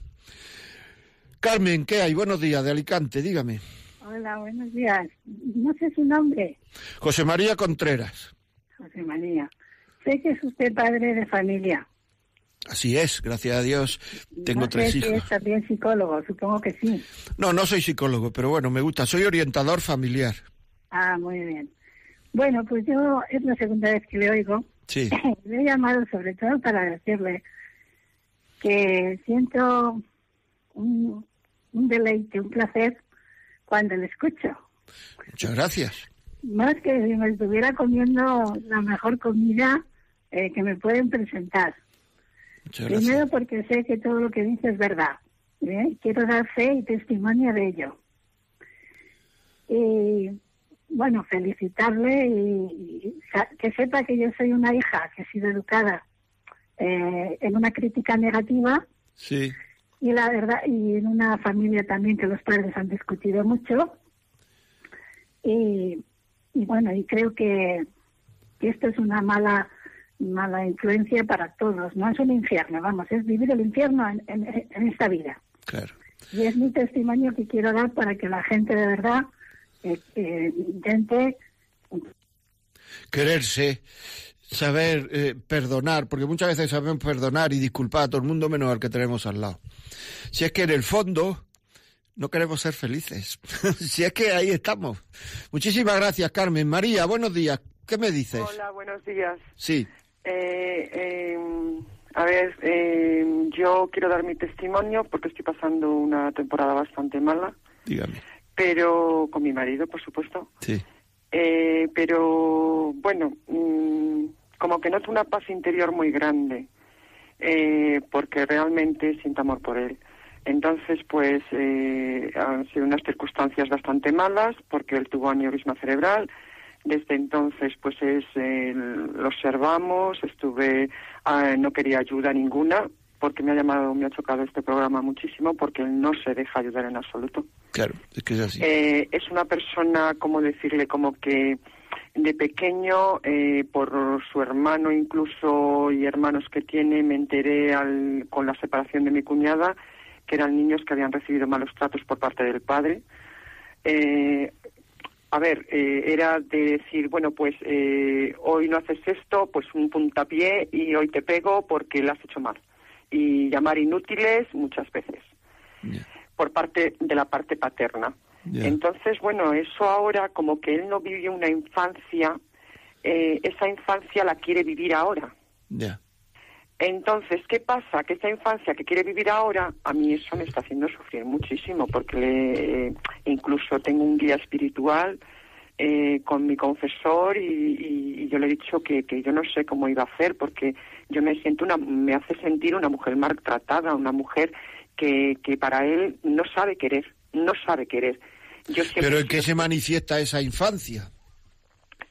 Carmen, ¿qué hay? Buenos días de Alicante, dígame. Hola, buenos días. No sé su nombre. José María Contreras. José María, sé que es usted padre de familia. Así es, gracias a Dios. Tengo tres hijos. es también psicólogo, supongo que sí. No, no soy psicólogo, pero bueno, me gusta. Soy orientador familiar. Ah, muy bien. Bueno, pues yo es la segunda vez que le oigo Sí. he llamado sobre todo para decirle que siento un, deleite, un placer cuando le escucho. Muchas gracias. Más que si me estuviera comiendo la mejor comida eh, que me pueden presentar. Primero porque sé que todo lo que dice es verdad. ¿eh? Quiero dar fe y testimonio de ello. Y eh, bueno, felicitarle y, que sepa que yo soy una hija que ha sido educada eh, en una crítica negativa. Sí. Y la verdad, y en una familia también que los padres han discutido mucho. Y, bueno, y creo que, esto es una mala mala influencia para todos, no es un infierno, vamos, es vivir el infierno en, en esta vida. Claro. Y es mi testimonio que quiero dar para que la gente de verdad este, quererse, saber eh, perdonar, porque muchas veces sabemos perdonar y disculpar a todo el mundo menos al que tenemos al lado. Si es que en el fondo no queremos ser felices. si es que ahí estamos. Muchísimas gracias, Carmen. María, buenos días. ¿Qué me dices? Hola, buenos días. Sí. Eh, em, a ver, em, yo quiero dar mi testimonio porque estoy pasando una temporada bastante mala. Dígame pero con mi marido, por supuesto. Sí. Eh, pero bueno, mm, como que no noto una paz interior muy grande, eh, porque realmente siento amor por él. Entonces, pues eh, han sido unas circunstancias bastante malas, porque él tuvo aneurisma cerebral. Desde entonces, pues es, lo observamos, estuve, ah, no quería ayuda ninguna, porque me ha llamado, me ha chocado este programa muchísimo, porque él no se deja ayudar en absoluto. Claro, es que es así. Eh, es una persona, como decirle, como que de pequeño, eh, por su hermano incluso y hermanos que tiene, me enteré con la separación de mi cuñada que eran niños que habían recibido malos tratos por parte del padre. Eh, a ver, era de decir, bueno, pues hoy no haces esto, pues un puntapié y hoy te pego porque lo has hecho mal y llamar inútiles muchas veces por parte de la parte paterna. Entonces, bueno, eso ahora como que él no vive una infancia, eh, esa infancia la quiere vivir ahora. Entonces, ¿qué pasa? Que esa infancia que quiere vivir ahora, a mí eso me está haciendo sufrir muchísimo, porque le, incluso tengo un guía espiritual eh, con mi confesor y, yo le he dicho que yo no sé cómo iba a hacer, porque yo me siento una, me hace sentir una mujer maltratada, una mujer que, que para él no sabe querer, no sabe querer. Yo Pero ¿en qué se manifiesta esa infancia?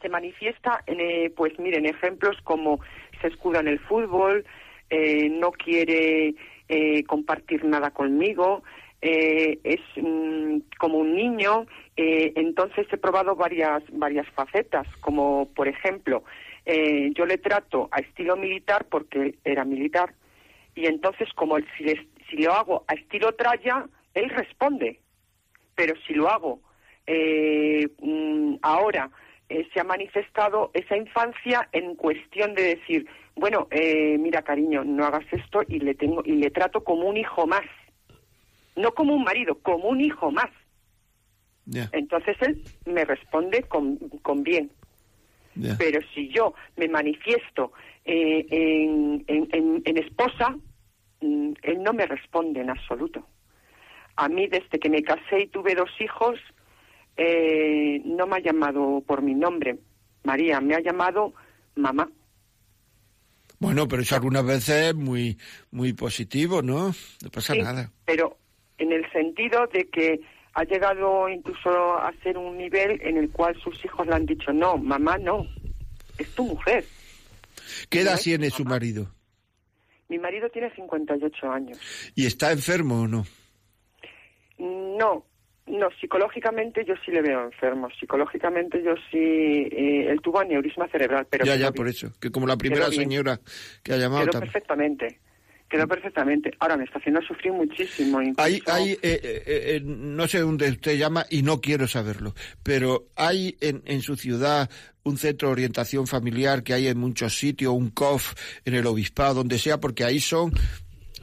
Se manifiesta, en, eh, pues miren, ejemplos como se escuda en el fútbol, eh, no quiere eh, compartir nada conmigo, es mm, como un niño, entonces he probado varias, varias facetas, como por ejemplo, eh, yo le trato a estilo militar porque era militar. Y entonces, como si, lo hago a estilo traya, él responde. Pero si lo hago eh, mm, ahora, eh, se ha manifestado esa infancia en cuestión de decir, bueno, mira cariño, no hagas esto y le, tengo, y le trato como un hijo más. No como un marido, como un hijo más. Entonces él me responde con bien. Pero si yo me manifiesto eh, en, en, en, esposa, mm, él no me responde en absoluto. A mí, desde que me casé y tuve dos hijos, eh, no me ha llamado por mi nombre, María, me ha llamado mamá. Bueno, pero eso algunas veces es muy, muy positivo, ¿no? No pasa nada. Pero en el sentido de que ha llegado incluso a ser un nivel en el cual sus hijos le han dicho, no, mamá no, es tu mujer. ¿Qué edad tiene su marido? Mi marido tiene 58 años. ¿Y está enfermo o no? No, no, psicológicamente yo sí le veo enfermo. Psicológicamente yo sí. él eh, tuvo aneurisma cerebral, pero. Ya, ya, por eso. Que como la primera señora que ha llamado. Quedó perfectamente. Quedó perfectamente. Ahora me está haciendo sufrir muchísimo. Hay, eh, eh, eh, no sé dónde usted llama y no quiero saberlo, pero hay en, en su ciudad un centro de orientación familiar que hay en muchos sitios, un COF en el obispado, donde sea, porque ahí son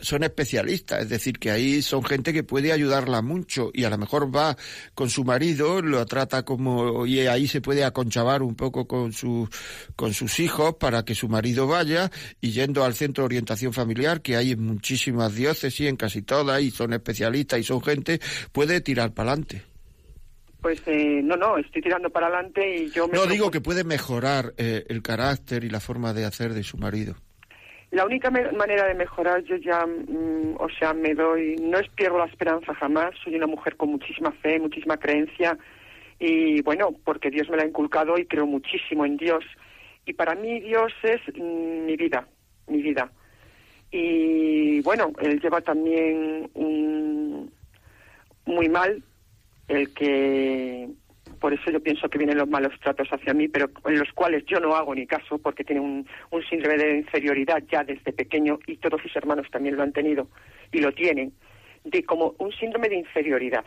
son especialistas, es decir, que ahí son gente que puede ayudarla mucho y a lo mejor va con su marido, lo trata como y ahí se puede aconchavar un poco con sus con sus hijos para que su marido vaya y yendo al centro de orientación familiar que hay en muchísimas diócesis, en casi todas y son especialistas y son gente puede tirar para adelante. Pues eh, no, no, estoy tirando para adelante y yo me... No, digo que puede mejorar eh, el carácter y la forma de hacer de su marido. La única manera de mejorar, yo ya, mm, o sea, me doy, no es pierdo la esperanza jamás, soy una mujer con muchísima fe, muchísima creencia, y bueno, porque Dios me la ha inculcado y creo muchísimo en Dios. Y para mí Dios es mm, mi vida, mi vida. Y bueno, él lleva también muy mal el que por eso yo pienso que vienen los malos tratos hacia mí, pero en los cuales yo no hago ni caso porque tiene un, síndrome de inferioridad ya desde pequeño y todos sus hermanos también lo han tenido y lo tienen, de como un síndrome de inferioridad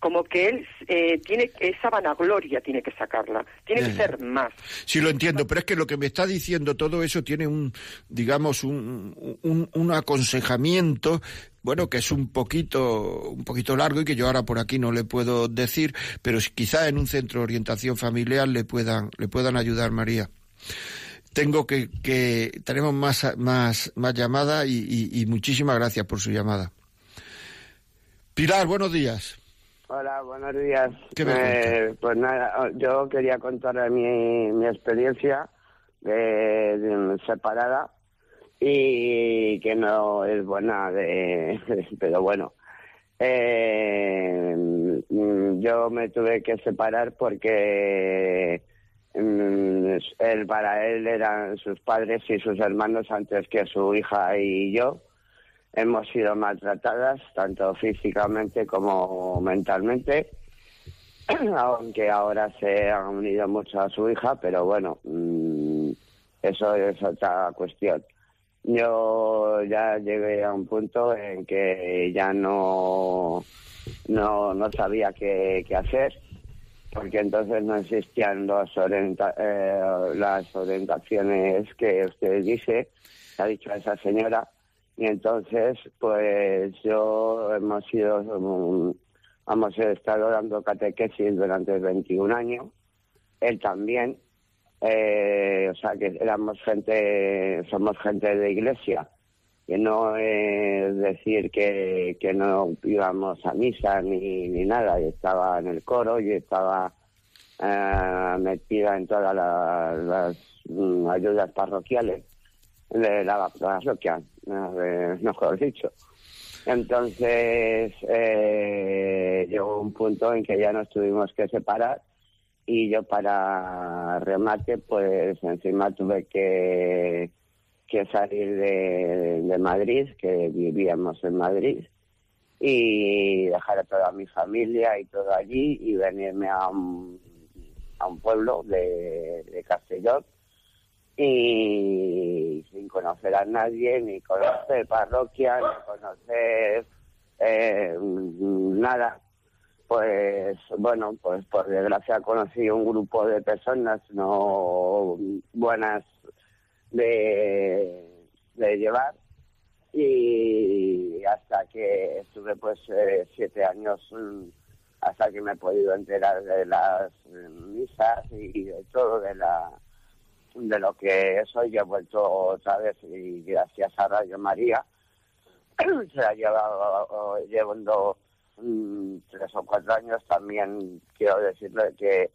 como que él eh, tiene esa vanagloria tiene que sacarla tiene que ser más sí lo entiendo pero es que lo que me está diciendo todo eso tiene un digamos un, un, un aconsejamiento bueno, que es un poquito, un poquito largo y que yo ahora por aquí no le puedo decir, pero quizá en un centro de orientación familiar le puedan, le puedan ayudar, María tengo que, que tenemos más más más llamada y, muchísimas gracias por su llamada. Pilar, buenos días. Hola, buenos días. eh, pues nada, yo quería contar mi, mi experiencia eh, de separada y que no es buena, de, pero bueno. Eh, yo me tuve que separar porque mm, él, para él eran sus padres y sus hermanos antes que su hija y yo. Hemos sido maltratadas, tanto físicamente como mentalmente, aunque ahora se han unido mucho a su hija, pero bueno, mm, eso es otra cuestión yo ya llegué a un punto en que ya no, no, no sabía qué, hacer, porque entonces no existían eh, las orientaciones que usted dice, ha dicho esa señora, y entonces pues yo hemos sido, mm, hemos estado dando catequesis durante 21 años, él también, eh, o sea, que éramos gente, somos gente de iglesia, que no es decir que, que no íbamos a misa ni, ni nada, yo estaba en el coro, y estaba eh, metida en todas las, mm, ayudas parroquiales de la parroquia, eh, mejor dicho. Entonces llegó un punto en que ya nos tuvimos que separar y yo para remate, pues encima tuve que, salir de, Madrid, que vivíamos en Madrid, y dejar a toda mi familia y todo allí y venirme a un, a un pueblo de, de Castellón y sin conocer a nadie, ni conocer parroquia, ni conocer eh, nada pues bueno, pues por desgracia conocí un grupo de personas no buenas de, llevar y hasta que estuve pues eh, siete años mm, hasta que me he podido enterar de las misas y de todo de la de lo que eso yo he vuelto otra vez y gracias a Radio María se ha llevado llevando Mm, tres o cuatro años también quiero decirle que,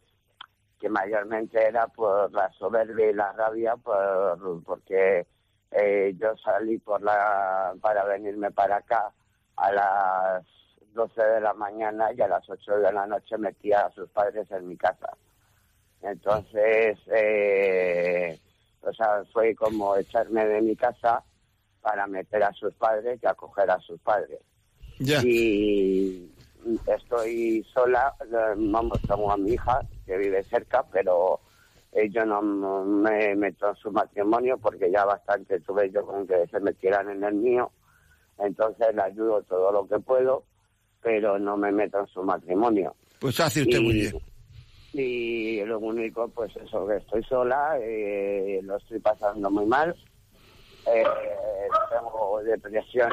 que mayormente era por la soberbia y la rabia por, porque eh, yo salí por la para venirme para acá a las 12 de la mañana y a las 8 de la noche metía a sus padres en mi casa. Entonces, eh, o sea, fue como echarme de mi casa para meter a sus padres y acoger a sus padres. Y estoy sola, vamos, tengo a mi hija que vive cerca, pero yo no me meto en su matrimonio porque ya bastante tuve yo con que se metieran en el mío. Entonces le ayudo todo lo que puedo, pero no me meto en su matrimonio. Pues hace usted muy bien. Y lo único, pues eso, que estoy sola, eh, lo estoy pasando muy mal. Eh, tengo depresión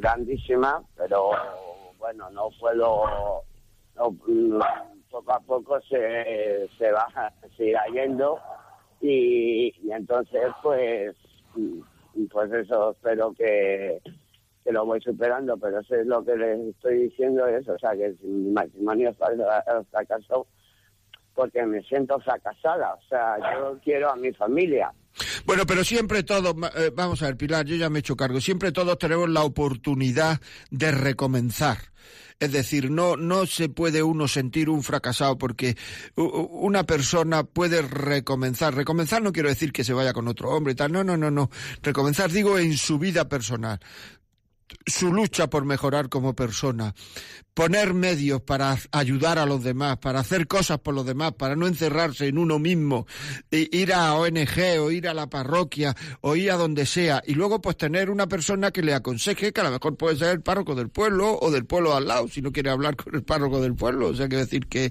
grandísima, pero bueno, no puedo. poco a poco se, se va, se irá yendo y, entonces pues pues eso espero que, que lo voy superando, pero eso es lo que les estoy diciendo, eso, o sea, que mi matrimonio fracasó porque me siento fracasada, o sea, yo quiero a mi familia, bueno, pero siempre todos, eh, vamos a ver, Pilar, yo ya me he hecho cargo, siempre todos tenemos la oportunidad de recomenzar. Es decir, no, no se puede uno sentir un fracasado porque una persona puede recomenzar. Recomenzar no quiero decir que se vaya con otro hombre tal. No, no, no, no. Recomenzar digo en su vida personal su lucha por mejorar como persona, poner medios para ayudar a los demás, para hacer cosas por los demás, para no encerrarse en uno mismo, e ir a ONG o ir a la parroquia o ir a donde sea, y luego pues tener una persona que le aconseje, que a lo mejor puede ser el párroco del pueblo o del pueblo al lado, si no quiere hablar con el párroco del pueblo. O sea, que decir que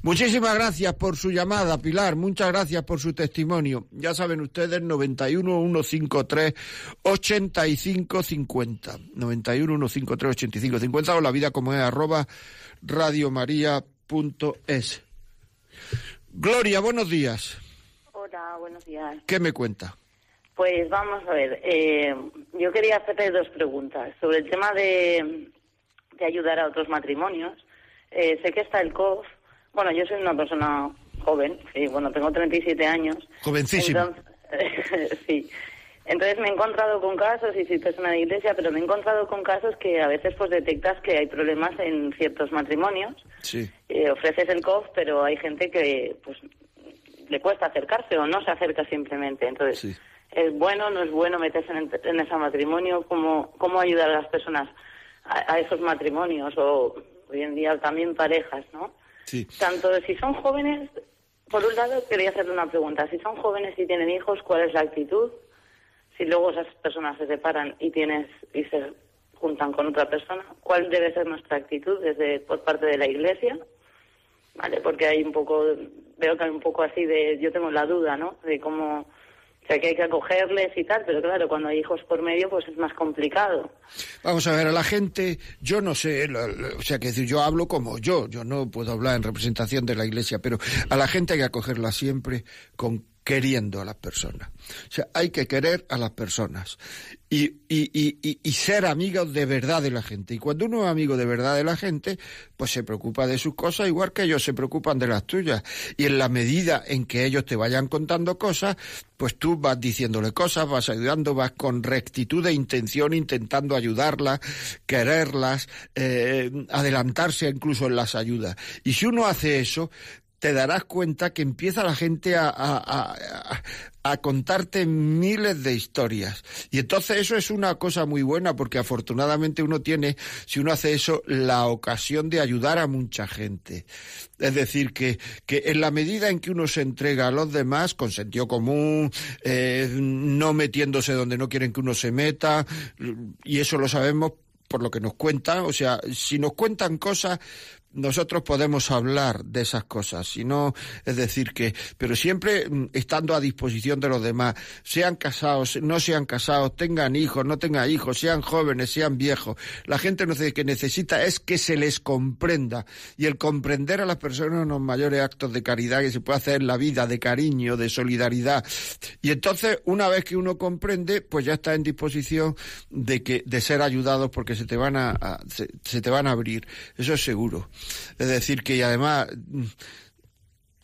muchísimas gracias por su llamada, Pilar, muchas gracias por su testimonio. Ya saben ustedes, 91 153 8550 91 153 8550 o la vida como es arroz arroba radiomaria.es. Gloria, buenos días. Hola, buenos días. ¿Qué me cuenta? Pues vamos a ver, eh, yo quería hacerte dos preguntas. Sobre el tema de, de ayudar a otros matrimonios, eh, sé que está el COF. Bueno, yo soy una persona joven, sí, bueno, tengo 37 años. Jovencísima. sí, entonces me he encontrado con casos, y soy persona de iglesia, pero me he encontrado con casos que a veces pues detectas que hay problemas en ciertos matrimonios. Sí. Eh, ofreces el COF, pero hay gente que pues le cuesta acercarse o no se acerca simplemente. Entonces, ¿es bueno o no es bueno meterse en, ese matrimonio? ¿Cómo, ¿Cómo ayudar a las personas a, esos matrimonios? O hoy en día también parejas, ¿no? Sí. Tanto si son jóvenes, por un lado quería hacerle una pregunta. Si son jóvenes y tienen hijos, ¿cuál es la actitud? si luego esas personas se separan y tienes y se juntan con otra persona, cuál debe ser nuestra actitud desde por parte de la Iglesia, vale, porque hay un poco veo que hay un poco así de yo tengo la duda, ¿no? De cómo o sea, que hay que acogerles y tal, pero claro, cuando hay hijos por medio, pues es más complicado. Vamos a ver, a la gente, yo no sé, o sea, que yo hablo como yo, yo no puedo hablar en representación de la Iglesia, pero a la gente hay que acogerla siempre con queriendo a las personas. O sea, hay que querer a las personas y, y, y, y, ser amigos de verdad de la gente. Y cuando uno es amigo de verdad de la gente, pues se preocupa de sus cosas igual que ellos se preocupan de las tuyas. Y en la medida en que ellos te vayan contando cosas, pues tú vas diciéndole cosas, vas ayudando, vas con rectitud de intención intentando ayudarlas, quererlas, eh, adelantarse incluso en las ayudas. Y si uno hace eso, te darás cuenta que empieza la gente a, contarte miles de historias. Y entonces eso es una cosa muy buena porque afortunadamente uno tiene, si uno hace eso, la ocasión de ayudar a mucha gente. Es decir, que, que en la medida en que uno se entrega a los demás con sentido común, eh, no metiéndose donde no quieren que uno se meta, y eso lo sabemos por lo que nos cuentan, o sea, si nos cuentan cosas, nosotros podemos hablar de esas cosas, sino es decir que, pero siempre mm, estando a disposición de los demás, sean casados, no sean casados, tengan hijos, no tengan hijos, sean jóvenes, sean viejos, la gente que necesita es que se les comprenda y el comprender a las personas son los mayores actos de caridad que se puede hacer en la vida, de cariño, de solidaridad y entonces una vez que uno comprende, pues ya está en disposición de que de ser ayudados porque se te van a, se te van a abrir, eso es seguro. Es decir, que y además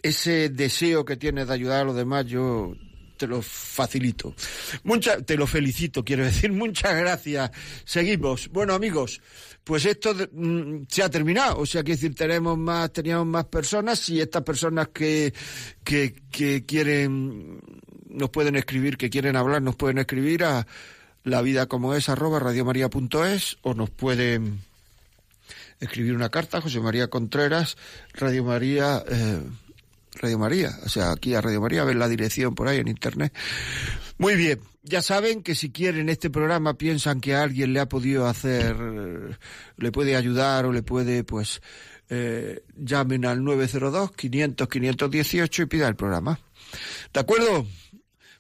ese deseo que tienes de ayudar a los demás, yo te lo facilito. Mucha, te lo felicito, quiero decir, muchas gracias. Seguimos. Bueno, amigos, pues esto mm, se ha terminado. O sea, que decir, tenemos más, teníamos más personas y estas personas que, que, que quieren, nos pueden escribir, que quieren hablar, nos pueden escribir a la vida como es arroba radiomaria.es o nos pueden escribir una carta José María Contreras, Radio María, eh, Radio María, o sea, aquí a Radio María, ver la dirección por ahí en internet. Muy bien, ya saben que si quieren este programa piensan que alguien le ha podido hacer, le puede ayudar o le puede, pues, eh, llamen al 902-500-518 y pida el programa. ¿De acuerdo?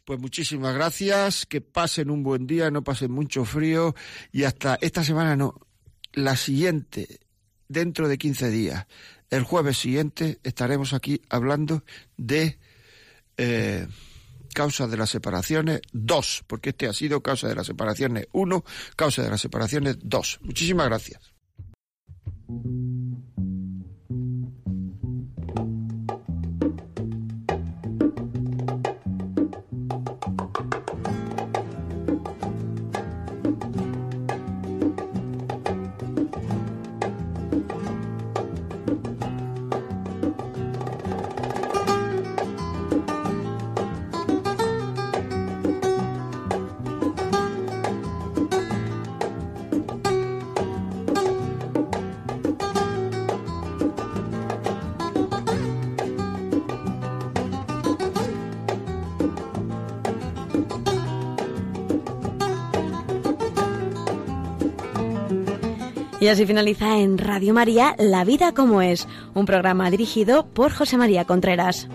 Pues muchísimas gracias, que pasen un buen día, no pasen mucho frío y hasta esta semana no, la siguiente, dentro de 15 días. El jueves siguiente estaremos aquí hablando de causa eh, causas de las separaciones 2, porque este ha sido causa de las separaciones 1, causa de las separaciones 2. Muchísimas gracias. Y así finaliza en Radio María La Vida como es, un programa dirigido por José María Contreras.